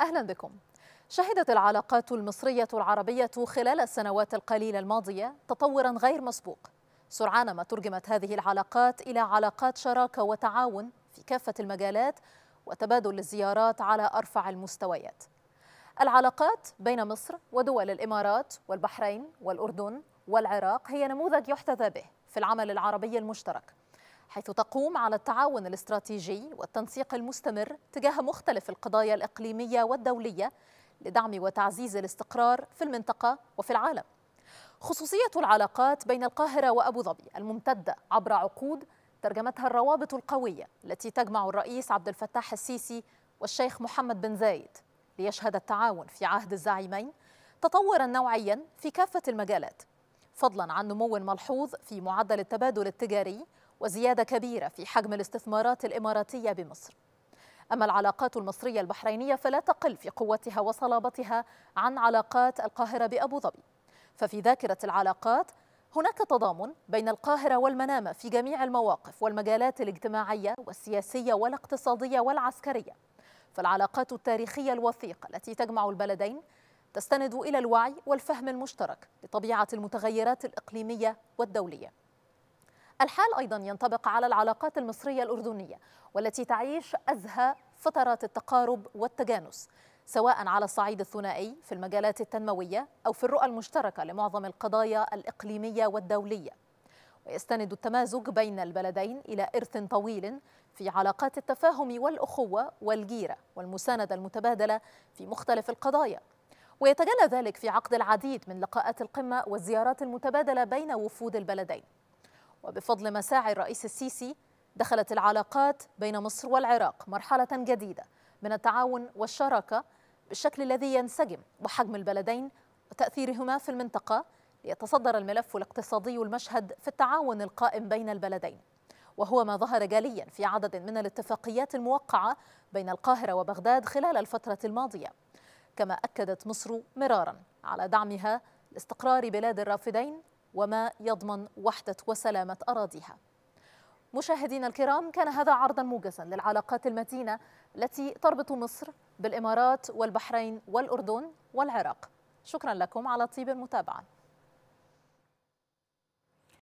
أهلا بكم شهدت العلاقات المصرية العربية خلال السنوات القليلة الماضية تطورا غير مسبوق سرعان ما ترجمت هذه العلاقات إلى علاقات شراكة وتعاون في كافة المجالات وتبادل الزيارات على أرفع المستويات العلاقات بين مصر ودول الإمارات والبحرين والأردن والعراق هي نموذج يحتذى به في العمل العربي المشترك حيث تقوم على التعاون الاستراتيجي والتنسيق المستمر تجاه مختلف القضايا الإقليمية والدولية لدعم وتعزيز الاستقرار في المنطقة وفي العالم خصوصية العلاقات بين القاهرة وأبو ظبي الممتدة عبر عقود ترجمتها الروابط القوية التي تجمع الرئيس عبد الفتاح السيسي والشيخ محمد بن زايد ليشهد التعاون في عهد الزعيمين تطورا نوعيا في كافة المجالات فضلا عن نمو ملحوظ في معدل التبادل التجاري وزيادة كبيرة في حجم الاستثمارات الإماراتية بمصر أما العلاقات المصرية البحرينية فلا تقل في قوتها وصلابتها عن علاقات القاهرة بأبو ظبي ففي ذاكرة العلاقات هناك تضامن بين القاهرة والمنامة في جميع المواقف والمجالات الاجتماعية والسياسية والاقتصادية والعسكرية فالعلاقات التاريخية الوثيقة التي تجمع البلدين تستند إلى الوعي والفهم المشترك لطبيعة المتغيرات الإقليمية والدولية الحال أيضا ينطبق على العلاقات المصرية الأردنية والتي تعيش أزهى فترات التقارب والتجانس سواء على الصعيد الثنائي في المجالات التنموية أو في الرؤى المشتركة لمعظم القضايا الإقليمية والدولية ويستند التمازج بين البلدين إلى إرث طويل في علاقات التفاهم والأخوة والجيرة والمساندة المتبادلة في مختلف القضايا ويتجلى ذلك في عقد العديد من لقاءات القمة والزيارات المتبادلة بين وفود البلدين وبفضل مساعي الرئيس السيسي دخلت العلاقات بين مصر والعراق مرحلة جديدة من التعاون والشراكة بالشكل الذي ينسجم وحجم البلدين وتأثيرهما في المنطقة ليتصدر الملف الاقتصادي المشهد في التعاون القائم بين البلدين وهو ما ظهر جليا في عدد من الاتفاقيات الموقعة بين القاهرة وبغداد خلال الفترة الماضية كما أكدت مصر مرارا على دعمها لاستقرار بلاد الرافدين وما يضمن وحدة وسلامة أراضيها مشاهدينا الكرام كان هذا عرضا موجزا للعلاقات المتينة التي تربط مصر بالإمارات والبحرين والأردن والعراق شكرا لكم على طيب المتابعه